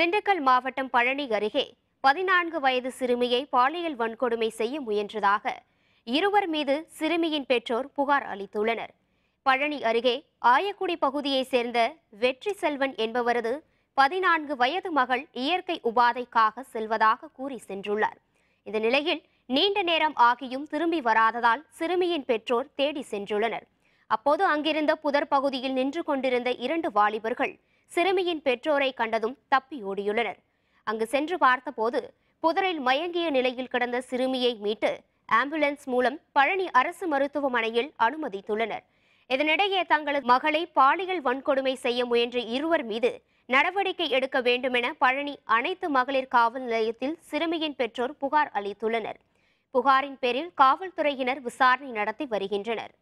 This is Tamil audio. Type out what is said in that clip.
திண்டுக்கல் மாவட்டம் பழனி அருகே பதினான்கு வயது சிறுமியை பாலியல் வன்கொடுமை செய்ய முயன்றதாக இருவர் மீது சிறுமியின் பெற்றோர் புகார் அளித்துள்ளனர் பழனி அருகே ஆயக்குடி பகுதியைச் சேர்ந்த வெற்றி செல்வன் என்பவரது பதினான்கு வயது மகள் இயற்கை உபாதைக்காக செல்வதாக கூறி சென்றுள்ளார் இந்த நிலையில் நீண்ட நேரம் ஆகியும் திரும்பி வராததால் சிறுமியின் பெற்றோர் தேடி சென்றுள்ளனர் அப்போது அங்கிருந்த புதர் பகுதியில் நின்று கொண்டிருந்த இரண்டு வாலிபர்கள் சிறுமியின் பெற்றோரை கண்டதும் தப்பி ஓடியுள்ளனர் அங்கு சென்று பார்த்தபோது புதரில் மயங்கிய நிலையில் கிடந்த சிறுமியை மீட்டு ஆம்புலன்ஸ் மூலம் பழனி அரசு மருத்துவமனையில் அனுமதித்துள்ளனர் இதனிடையே தங்களது மகளை பாலியல் வன்கொடுமை செய்ய முயன்ற இருவர் மீது நடவடிக்கை எடுக்க வேண்டுமென பழனி அனைத்து மகளிர் காவல் நிலையத்தில் சிறுமியின் பெற்றோர் புகார் அளித்துள்ளனர் புகாரின் பேரில் காவல்துறையினர் விசாரணை நடத்தி வருகின்றனர்